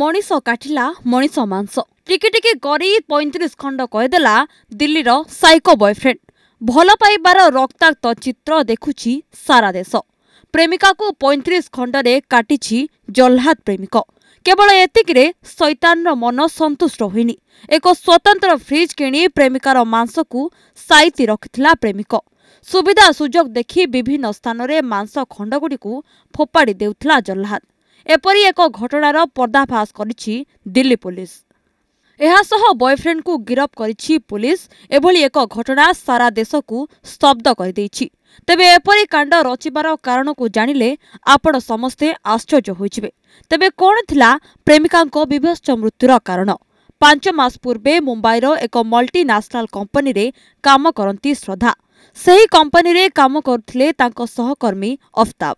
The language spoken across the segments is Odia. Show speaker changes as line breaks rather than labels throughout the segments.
ମଣିଷ କାଟିଲା ମଣିଷ ମାଂସ ଟିକେ ଟିକେ କରି ପଇଁତିରିଶ ଖଣ୍ଡ କହିଦେଲା ଦିଲ୍ଲୀର ସାଇକୋ ବୟଫ୍ରେଣ୍ଡ ଭଲ ପାଇବାର ରକ୍ତାକ୍ତ ଚିତ୍ର ଦେଖୁଛି ସାରା ଦେଶ ପ୍ରେମିକାକୁ ପଇଁତିରିଶ ଖଣ୍ଡରେ କାଟିଛି ଜହ୍ଲାଦ ପ୍ରେମିକ କେବଳ ଏତିକିରେ ସୈତାନର ମନ ସନ୍ତୁଷ୍ଟ ହୋଇନି ଏକ ସ୍ୱତନ୍ତ୍ର ଫ୍ରିଜ୍ କିଣି ପ୍ରେମିକାର ମାଂସକୁ ସାଇତି ରଖିଥିଲା ପ୍ରେମିକ ସୁବିଧା ସୁଯୋଗ ଦେଖି ବିଭିନ୍ନ ସ୍ଥାନରେ ମାଂସ ଖଣ୍ଡଗୁଡ଼ିକୁ ଫୋପାଡ଼ି ଦେଉଥିଲା ଜହ୍ଲାଦ ଏପରି ଏକ ଘଟଣାର ପର୍ଦ୍ଦାଫାଶ କରିଛି ଦିଲ୍ଲୀ ପୁଲିସ୍ ଏହା ସହ ବୟଫ୍ରେଣ୍ଡକୁ ଗିରଫ କରିଛି ପୁଲିସ୍ ଏଭଳି ଏକ ଘଟଣା ସାରା ଦେଶକୁ ସ୍ତବ୍ଧ କରିଦେଇଛି ତେବେ ଏପରି କାଣ୍ଡ ରଚିବାର କାରଣକୁ ଜାଣିଲେ ଆପଣ ସମସ୍ତେ ଆଶ୍ଚର୍ଯ୍ୟ ହୋଇଯିବେ ତେବେ କ'ଣ ଥିଲା ପ୍ରେମିକାଙ୍କ ବିଭତ୍ସ ମୃତ୍ୟୁର କାରଣ ପାଞ୍ଚ ମାସ ପୂର୍ବେ ମୁମ୍ବାଇର ଏକ ମଲ୍ଟିନ୍ୟାସନାଲ୍ କମ୍ପାନୀରେ କାମ କରନ୍ତି ଶ୍ରଦ୍ଧା ସେହି କମ୍ପାନୀରେ କାମ କରୁଥିଲେ ତାଙ୍କ ସହକର୍ମୀ ଅଫତାବ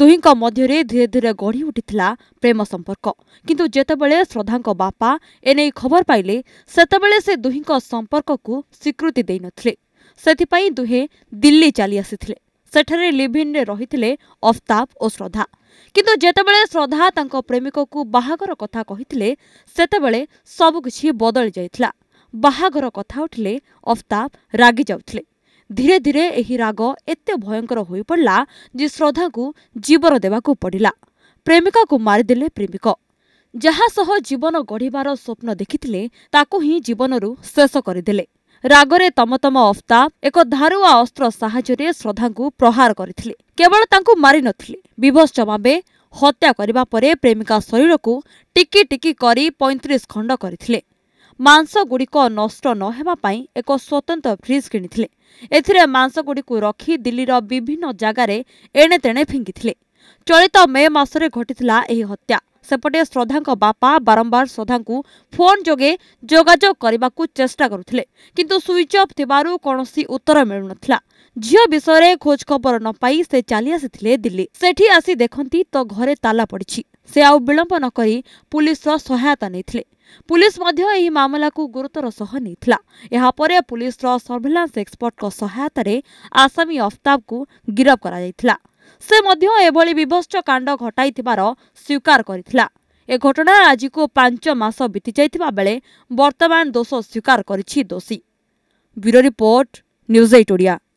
दुहेक मध्य धीरे धीरे गढ़ी उठी प्रेम संपर्क किंतु जितेबले श्रद्धा बापा एने खबर पाइले से दुहं संपर्क को स्वीकृति देन से दुहे दिल्ली चली आठ लिभिन रही अफ्ताब और श्रद्धा किंतु जितेबले श्रद्धा तक प्रेमिक को बाहर कथा कही सबकि बदली जाता बाहर कथ उठिले अफ्ताब रागि जाते ଧୀରେ ଧୀରେ ଏହି ରାଗ ଏତେ ଭୟଙ୍କର ହୋଇପଡ଼ିଲା ଯେ ଶ୍ରଦ୍ଧାଙ୍କୁ ଜୀବନ ଦେବାକୁ ପଡ଼ିଲା ପ୍ରେମିକାକୁ ମାରିଦେଲେ ପ୍ରେମିକ ଯାହା ସହ ଜୀବନ ଗଢ଼ିବାର ସ୍ୱପ୍ନ ଦେଖିଥିଲେ ତାକୁ ହିଁ ଜୀବନରୁ ଶେଷ କରିଦେଲେ ରାଗରେ ତମତମ ଅଫ୍ତାବ ଏକ ଧାରୁଆ ଅସ୍ତ୍ର ସାହାଯ୍ୟରେ ଶ୍ରଦ୍ଧାଙ୍କୁ ପ୍ରହାର କରିଥିଲେ କେବଳ ତାଙ୍କୁ ମାରିନଥିଲେ ବିଭସ୍ ଭାବେ ହତ୍ୟା କରିବା ପରେ ପ୍ରେମିକା ଶରୀରକୁ ଟିକି ଟିକି କରି ପଇଁତିରିଶ ଖଣ୍ଡ କରିଥିଲେ ମାଂସଗୁଡ଼ିକ ନଷ୍ଟ ନ ହେବା ପାଇଁ ଏକ ସ୍ୱତନ୍ତ୍ର ଫ୍ରିଜ୍ କିଣିଥିଲେ ଏଥିରେ ମାଂସଗୁଡ଼ିକୁ ରଖି ଦିଲ୍ଲୀର ବିଭିନ୍ନ ଜାଗାରେ ଏଣେତେଣେ ଫିଙ୍ଗିଥିଲେ ଚଳିତ ମେ ମାସରେ ଘଟିଥିଲା ଏହି ହତ୍ୟା ସେପଟେ ଶ୍ରଦ୍ଧାଙ୍କ ବାପା ବାରମ୍ବାର ଶ୍ରଦ୍ଧାଙ୍କୁ ଫୋନ୍ ଯୋଗେ ଯୋଗାଯୋଗ କରିବାକୁ ଚେଷ୍ଟା କରୁଥିଲେ କିନ୍ତୁ ସୁଇଚ୍ ଅଫ୍ ଥିବାରୁ କୌଣସି ଉତ୍ତର ମିଳୁନଥିଲା ଝିଅ ବିଷୟରେ ଖୋଜ ଖବର ନ ପାଇ ସେ ଚାଲି ଆସିଥିଲେ ଦିଲ୍ଲୀ ସେଠି ଆସି ଦେଖନ୍ତି ତ ଘରେ ତାଲା ପଡ଼ିଛି ସେ ଆଉ ବିଳମ୍ବ ନ କରି ପୁଲିସର ସହାୟତା ନେଇଥିଲେ ପୁଲିସ ମଧ୍ୟ ଏହି ମାମଲାକୁ ଗୁରୁତର ସହ ନେଇଥିଲା ଏହାପରେ ପୁଲିସର ସର୍ଭେଲାନ୍ସ ଏକ୍ସପର୍ଟଙ୍କ ସହାୟତାରେ ଆସାମୀ ଅଫତାବକୁ ଗିରଫ କରାଯାଇଥିଲା ସେ ମଧ୍ୟ ଏଭଳି ବିଭତ୍ସ କାଣ୍ଡ ଘଟାଇଥିବାର ସ୍ୱୀକାର କରିଥିଲା ଏ ଘଟଣା ଆଜିକୁ ପାଞ୍ଚ ମାସ ବିତିଯାଇଥିବା ବେଳେ ବର୍ତ୍ତମାନ ଦୋଷ ସ୍ୱୀକାର କରିଛି ଦୋଷୀ ବ୍ୟୁରୋ ରିପୋର୍ଟ ନ୍ୟୁଜ୍